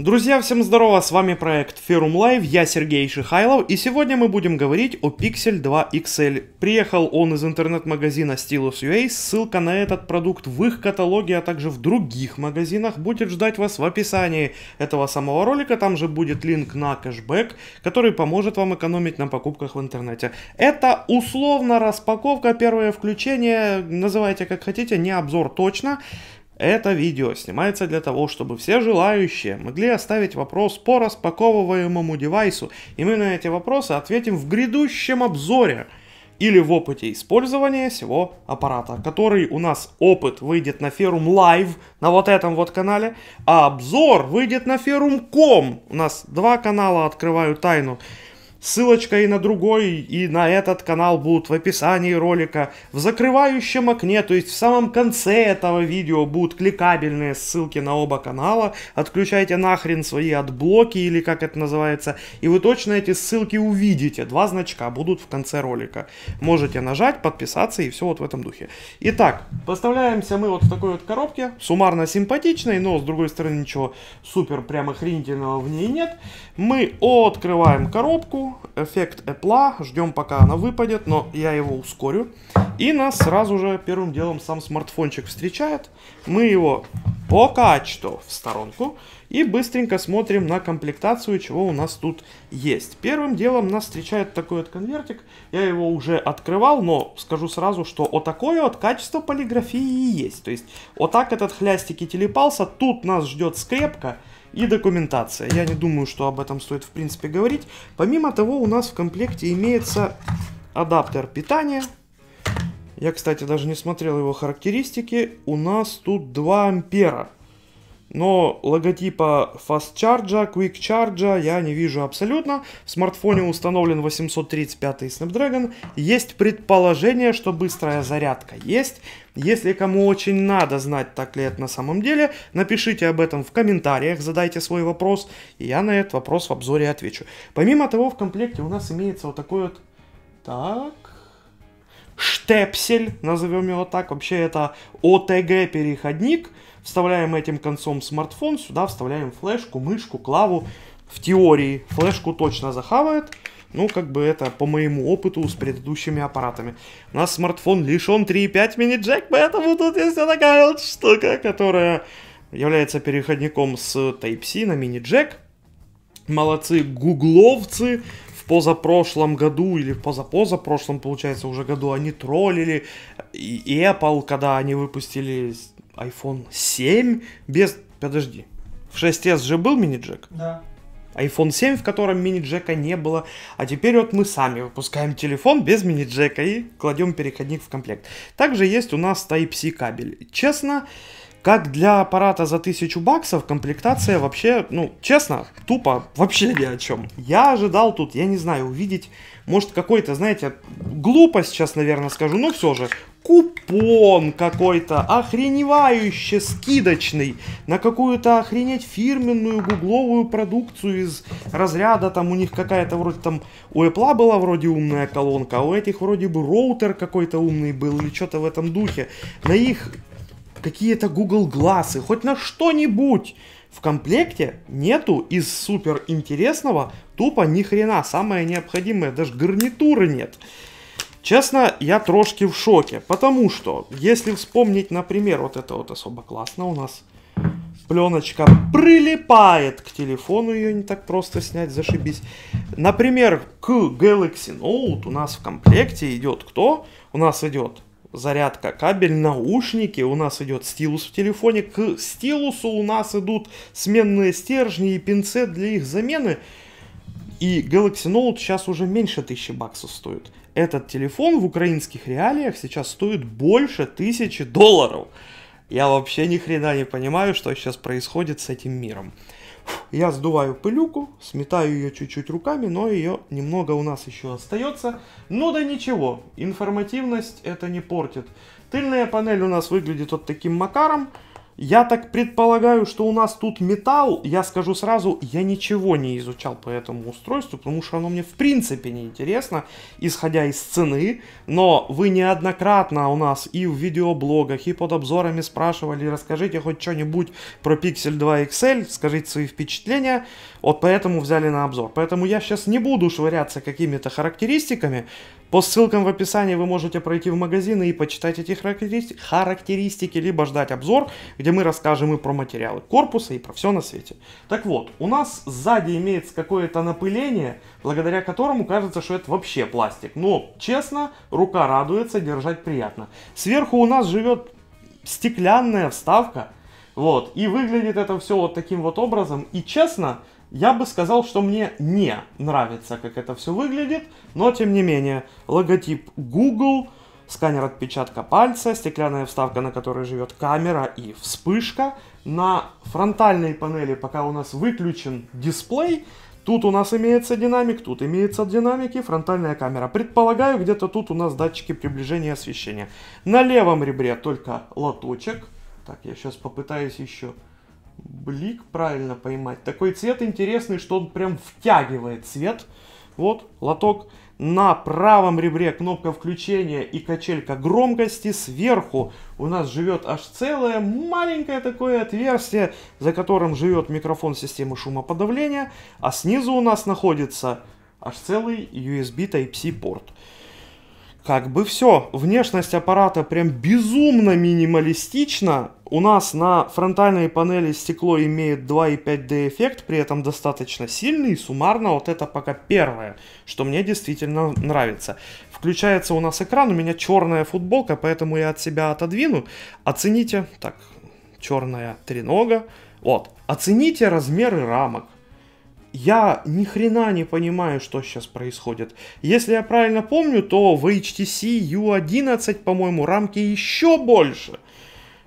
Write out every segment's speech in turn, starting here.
Друзья, всем здорова, с вами проект Ферум Live, я Сергей Шихайлов, и сегодня мы будем говорить о Pixel 2 XL. Приехал он из интернет-магазина Stylus.ua, ссылка на этот продукт в их каталоге, а также в других магазинах будет ждать вас в описании этого самого ролика, там же будет линк на кэшбэк, который поможет вам экономить на покупках в интернете. Это условно распаковка, первое включение, называйте как хотите, не обзор точно, это видео снимается для того, чтобы все желающие могли оставить вопрос по распаковываемому девайсу, и мы на эти вопросы ответим в грядущем обзоре или в опыте использования всего аппарата, который у нас опыт выйдет на ферум Live на вот этом вот канале, а обзор выйдет на ферум.com. У нас два канала открываю тайну. Ссылочка и на другой, и на этот канал будут в описании ролика. В закрывающем окне, то есть в самом конце этого видео будут кликабельные ссылки на оба канала. Отключайте нахрен свои отблоки или как это называется. И вы точно эти ссылки увидите. Два значка будут в конце ролика. Можете нажать, подписаться и все вот в этом духе. Итак, поставляемся мы вот в такой вот коробке. Суммарно симпатичной, но с другой стороны ничего супер прям охренительного в ней нет. Мы открываем коробку эффект Apple, ждем пока она выпадет, но я его ускорю. И нас сразу же первым делом сам смартфончик встречает. Мы его по качеству в сторонку и быстренько смотрим на комплектацию, чего у нас тут есть. Первым делом нас встречает такой вот конвертик. Я его уже открывал, но скажу сразу, что о такое от качества полиграфии и есть. То есть вот так этот хлястик и телепался. Тут нас ждет скрепка и документация. Я не думаю, что об этом стоит в принципе говорить. Помимо того, у нас в комплекте имеется адаптер питания. Я, кстати, даже не смотрел его характеристики. У нас тут 2 ампера но логотипа Fast Charge, Quick Charge я не вижу абсолютно. В смартфоне установлен 835 Snapdragon. Есть предположение, что быстрая зарядка есть. Если кому очень надо знать, так ли это на самом деле, напишите об этом в комментариях, задайте свой вопрос, и я на этот вопрос в обзоре отвечу. Помимо того, в комплекте у нас имеется вот такой вот... Так штепсель, назовем его так. Вообще это OTG-переходник. Вставляем этим концом смартфон, сюда вставляем флешку, мышку, клаву. В теории флешку точно захавает. Ну, как бы это по моему опыту с предыдущими аппаратами. У нас смартфон лишен 3.5 мини-джек, поэтому тут есть такая вот штука, которая является переходником с Type-C на мини-джек. Молодцы гугловцы, позапрошлом году или в позапозапрошлом, получается, уже году они троллили и Apple, когда они выпустили iPhone 7 без... Подожди, в 6s же был мини-джек? Да iPhone 7, в котором мини-джека не было. А теперь вот мы сами выпускаем телефон без мини-джека и кладем переходник в комплект. Также есть у нас Type-C кабель. Честно, как для аппарата за тысячу баксов комплектация вообще, ну, честно, тупо вообще ни о чем. Я ожидал тут, я не знаю, увидеть, может, какой-то, знаете, глупо сейчас, наверное, скажу, но все же, купон какой-то охреневающе скидочный на какую-то охренеть фирменную гугловую продукцию из разряда, там у них какая-то вроде там, у Apple была вроде умная колонка, а у этих вроде бы роутер какой-то умный был или что-то в этом духе. На их какие-то Google Glass, хоть на что-нибудь. В комплекте нету из супер интересного тупо ни хрена. Самое необходимое, даже гарнитуры нет. Честно, я трошки в шоке, потому что, если вспомнить, например, вот это вот особо классно у нас, пленочка прилипает к телефону, ее не так просто снять, зашибись. Например, к Galaxy Note у нас в комплекте идет кто? У нас идет зарядка, кабель, наушники, у нас идет стилус в телефоне, к стилусу у нас идут сменные стержни и пинцет для их замены. И Galaxy Note сейчас уже меньше 1000 баксов стоит. Этот телефон в украинских реалиях сейчас стоит больше 1000 долларов. Я вообще ни хрена не понимаю, что сейчас происходит с этим миром. Я сдуваю пылюку, сметаю ее чуть-чуть руками, но ее немного у нас еще остается. Но ну да ничего, информативность это не портит. Тыльная панель у нас выглядит вот таким макаром. Я так предполагаю, что у нас тут металл. Я скажу сразу, я ничего не изучал по этому устройству, потому что оно мне в принципе не интересно, исходя из цены. Но вы неоднократно у нас и в видеоблогах, и под обзорами спрашивали, расскажите хоть что-нибудь про Pixel 2 XL, скажите свои впечатления. Вот поэтому взяли на обзор. Поэтому я сейчас не буду швыряться какими-то характеристиками. По ссылкам в описании вы можете пройти в магазины и почитать эти характеристики, либо ждать обзор, где мы расскажем и про материалы корпуса, и про все на свете. Так вот, у нас сзади имеется какое-то напыление, благодаря которому кажется, что это вообще пластик. Но, честно, рука радуется, держать приятно. Сверху у нас живет стеклянная вставка, вот, и выглядит это все вот таким вот образом. И честно, я бы сказал, что мне не нравится, как это все выглядит, но тем не менее, логотип Google, сканер отпечатка пальца, стеклянная вставка, на которой живет камера и вспышка. На фронтальной панели пока у нас выключен дисплей, Тут у нас имеется динамик, тут имеется динамик и фронтальная камера. Предполагаю, где-то тут у нас датчики приближения освещения. На левом ребре только лоточек. Так, я сейчас попытаюсь еще блик правильно поймать. Такой цвет интересный, что он прям втягивает цвет. Вот лоток. На правом ребре кнопка включения и качелька громкости. Сверху у нас живет аж целое маленькое такое отверстие, за которым живет микрофон системы шумоподавления. А снизу у нас находится аж целый USB Type-C порт. Как бы все. Внешность аппарата прям безумно минималистична. У нас на фронтальной панели стекло имеет 2,5D эффект, при этом достаточно сильный, и суммарно вот это пока первое, что мне действительно нравится. Включается у нас экран, у меня черная футболка, поэтому я от себя отодвину. Оцените, так, черная тренога, вот, оцените размеры рамок. Я ни хрена не понимаю, что сейчас происходит. Если я правильно помню, то в HTC U11, по-моему, рамки еще больше –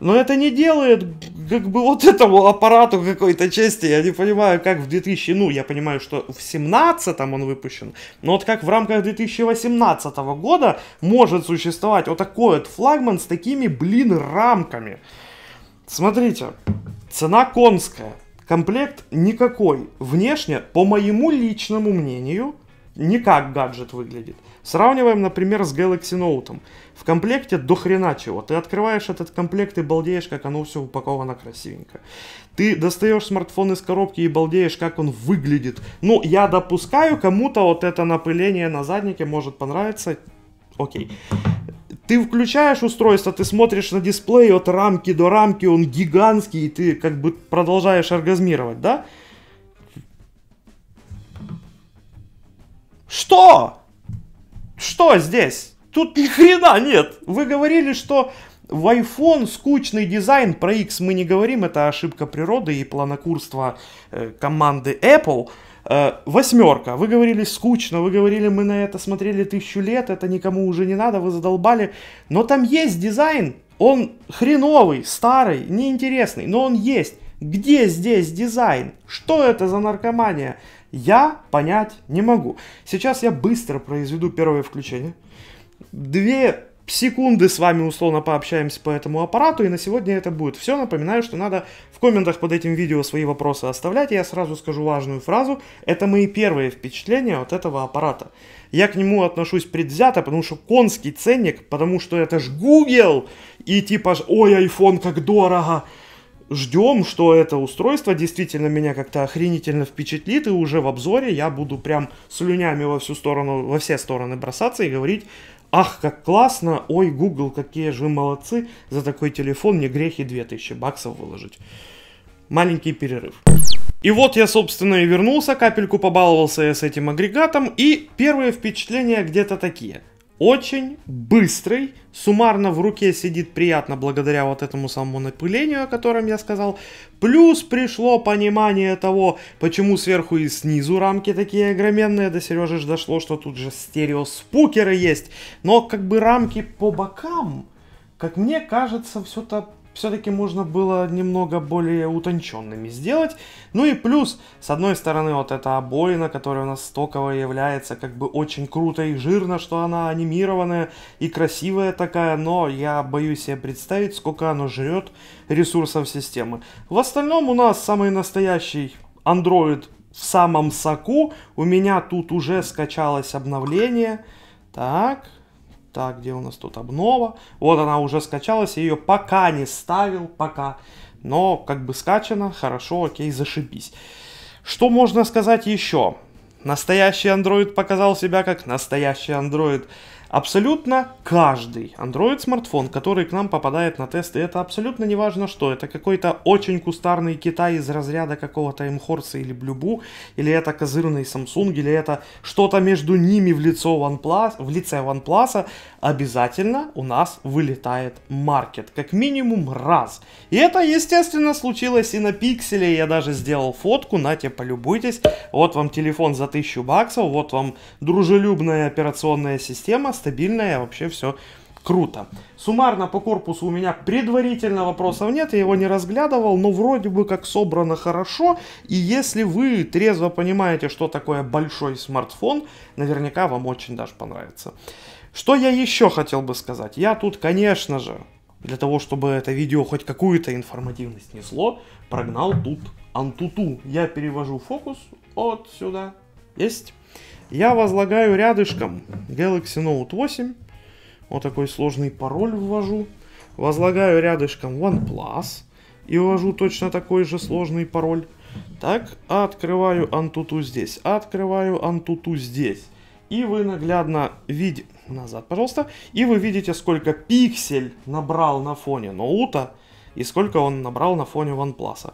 но это не делает как бы вот этому аппарату какой-то чести. Я не понимаю, как в 2000... Ну, я понимаю, что в 17 он выпущен. Но вот как в рамках 2018 года может существовать вот такой вот флагман с такими, блин, рамками. Смотрите, цена конская. Комплект никакой. Внешне, по моему личному мнению, никак гаджет выглядит. Сравниваем, например, с Galaxy Note. В комплекте до хрена чего. Ты открываешь этот комплект и балдеешь, как оно все упаковано красивенько. Ты достаешь смартфон из коробки и балдеешь, как он выглядит. Ну, я допускаю, кому-то вот это напыление на заднике может понравиться. Окей. Ты включаешь устройство, ты смотришь на дисплей от рамки до рамки, он гигантский, и ты как бы продолжаешь оргазмировать, да? Да. Что? Что здесь? Тут ни хрена нет. Вы говорили, что в iPhone скучный дизайн, про X мы не говорим, это ошибка природы и планокурства э, команды Apple. Э, восьмерка, вы говорили скучно, вы говорили, мы на это смотрели тысячу лет, это никому уже не надо, вы задолбали. Но там есть дизайн, он хреновый, старый, неинтересный, но он есть. Где здесь дизайн? Что это за наркомания? я понять не могу. Сейчас я быстро произведу первое включение. Две секунды с вами условно пообщаемся по этому аппарату, и на сегодня это будет все. Напоминаю, что надо в комментах под этим видео свои вопросы оставлять, и я сразу скажу важную фразу. Это мои первые впечатления от этого аппарата. Я к нему отношусь предвзято, потому что конский ценник, потому что это ж Google, и типа ой, iPhone, как дорого ждем, что это устройство действительно меня как-то охренительно впечатлит, и уже в обзоре я буду прям слюнями во всю сторону, во все стороны бросаться и говорить, ах, как классно, ой, Google, какие же вы молодцы, за такой телефон мне грехи 2000 баксов выложить. Маленький перерыв. И вот я, собственно, и вернулся, капельку побаловался я с этим агрегатом, и первые впечатления где-то такие – очень быстрый, суммарно в руке сидит приятно благодаря вот этому самому напылению, о котором я сказал. Плюс пришло понимание того, почему сверху и снизу рамки такие огроменные. До Сережи ж дошло, что тут же стереоспукеры есть. Но как бы рамки по бокам, как мне кажется, все-то все-таки можно было немного более утонченными сделать. Ну и плюс, с одной стороны, вот эта обоина, которая у нас стоковая является, как бы очень круто и жирно, что она анимированная и красивая такая, но я боюсь себе представить, сколько оно жрет ресурсов системы. В остальном у нас самый настоящий Android в самом соку. У меня тут уже скачалось обновление. Так, так, где у нас тут обнова? Вот она уже скачалась, я ее пока не ставил, пока. Но как бы скачана, хорошо, окей, зашибись. Что можно сказать еще? Настоящий Android показал себя как настоящий Android. Абсолютно каждый Android смартфон, который к нам попадает на тесты, это абсолютно не важно что, это какой-то очень кустарный Китай из разряда какого-то Мхорса или Блюбу, или это козырный Samsung, или это что-то между ними в, лицо OnePlus, в лице OnePlus, обязательно у нас вылетает маркет, как минимум раз. И это, естественно, случилось и на пикселе, я даже сделал фотку, нате, полюбуйтесь, вот вам телефон за 1000 баксов, вот вам дружелюбная операционная система, стабильная, вообще все круто. Суммарно по корпусу у меня предварительно вопросов нет, я его не разглядывал, но вроде бы как собрано хорошо. И если вы трезво понимаете, что такое большой смартфон, наверняка вам очень даже понравится. Что я еще хотел бы сказать? Я тут, конечно же, для того, чтобы это видео хоть какую-то информативность несло, прогнал тут Антуту. Я перевожу фокус сюда Есть. Я возлагаю рядышком Galaxy Note 8. Вот такой сложный пароль ввожу. Возлагаю рядышком OnePlus. И ввожу точно такой же сложный пароль. Так, открываю Antutu здесь, открываю Antutu здесь. И вы наглядно видите... Назад, пожалуйста. И вы видите, сколько пиксель набрал на фоне ноута и сколько он набрал на фоне OnePlus.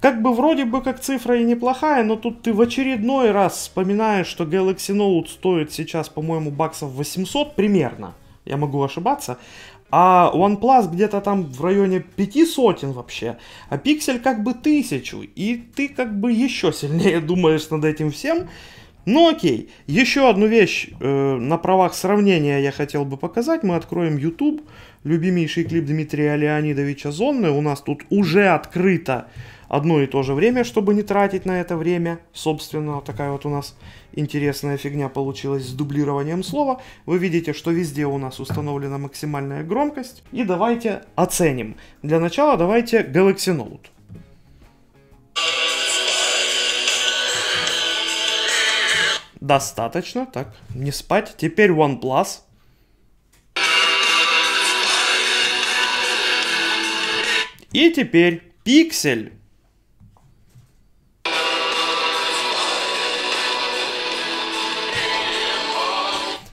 Как бы вроде бы как цифра и неплохая, но тут ты в очередной раз вспоминаешь, что Galaxy Note стоит сейчас, по-моему, баксов 800 примерно, я могу ошибаться, а OnePlus где-то там в районе 500 вообще, а Pixel как бы 1000 и ты как бы еще сильнее думаешь над этим всем, ну окей, еще одну вещь э, на правах сравнения я хотел бы показать. Мы откроем YouTube любимейший клип Дмитрия Леонидовича Зонны. У нас тут уже открыто одно и то же время, чтобы не тратить на это время. Собственно, такая вот у нас интересная фигня получилась с дублированием слова. Вы видите, что везде у нас установлена максимальная громкость. И давайте оценим. Для начала давайте Galaxy Note. Достаточно, так, не спать. Теперь OnePlus. И теперь пиксель.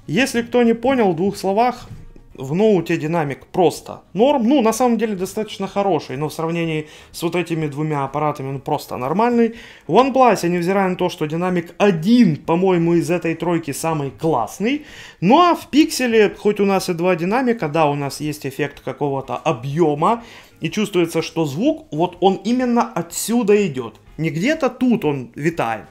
Если кто не понял в двух словах, в ноуте динамик просто норм. Ну, на самом деле достаточно хороший, но в сравнении с вот этими двумя аппаратами он просто нормальный. В OnePlus, невзирая на то, что динамик один, по-моему, из этой тройки самый классный. Ну а в пикселе, хоть у нас и два динамика, да, у нас есть эффект какого-то объема, и чувствуется, что звук, вот он именно отсюда идет. Не где-то тут он витает,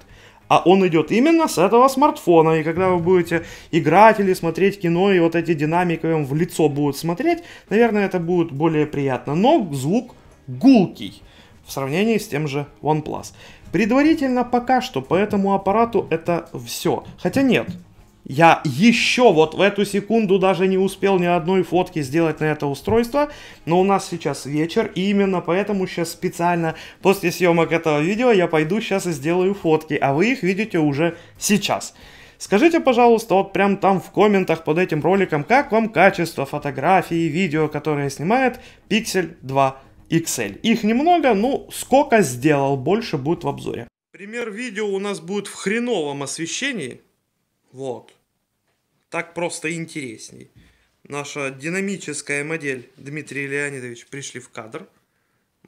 а он идет именно с этого смартфона. И когда вы будете играть или смотреть кино, и вот эти динамики вам в лицо будут смотреть, наверное, это будет более приятно. Но звук гулкий в сравнении с тем же OnePlus. Предварительно пока что по этому аппарату это все. Хотя нет, я еще вот в эту секунду даже не успел ни одной фотки сделать на это устройство, но у нас сейчас вечер, и именно поэтому сейчас специально после съемок этого видео я пойду сейчас и сделаю фотки, а вы их видите уже сейчас. Скажите, пожалуйста, вот прям там в комментах под этим роликом, как вам качество фотографии и видео, которое снимает Pixel 2 XL. Их немного, ну сколько сделал, больше будет в обзоре. Пример видео у нас будет в хреновом освещении. Вот. Так просто интересней. Наша динамическая модель Дмитрий Леонидович пришли в кадр,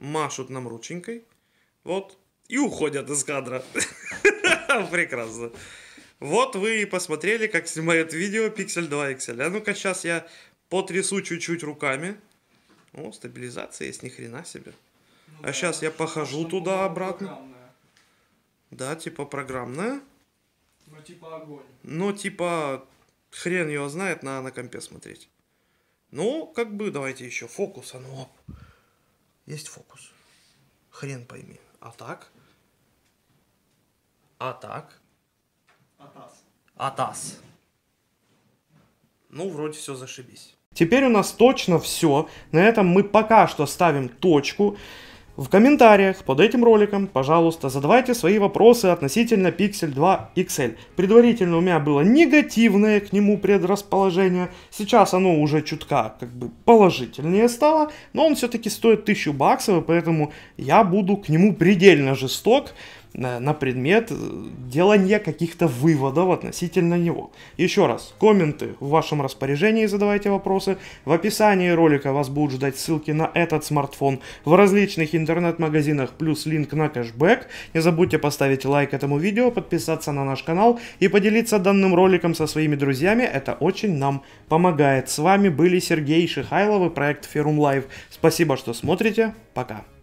машут нам рученькой, вот, и уходят из кадра. Прекрасно. Вот вы и посмотрели, как снимают видео Pixel 2 XL. А ну-ка сейчас я потрясу чуть-чуть руками. О, стабилизация есть, ни хрена себе. Ну а сейчас я похожу туда обратно. Да, типа программная. Ну типа огонь. Ну типа Хрен его знает, на на компе смотреть. Ну, как бы, давайте еще фокус, а ну, есть фокус. Хрен пойми. А так? А так? Атас. Атас. Ну, вроде все зашибись. Теперь у нас точно все. На этом мы пока что ставим точку. В комментариях под этим роликом, пожалуйста, задавайте свои вопросы относительно Pixel 2 XL. Предварительно у меня было негативное к нему предрасположение. Сейчас оно уже чутка как бы положительнее стало, но он все-таки стоит 1000 баксов, и поэтому я буду к нему предельно жесток на, на предмет э, делания каких-то выводов относительно него. Еще раз, комменты в вашем распоряжении, задавайте вопросы. В описании ролика вас будут ждать ссылки на этот смартфон в различных интернет-магазинах, плюс линк на кэшбэк. Не забудьте поставить лайк этому видео, подписаться на наш канал и поделиться данным роликом со своими друзьями. Это очень нам помогает. С вами были Сергей Шихайлов и проект Ферум Лайв Спасибо, что смотрите. Пока.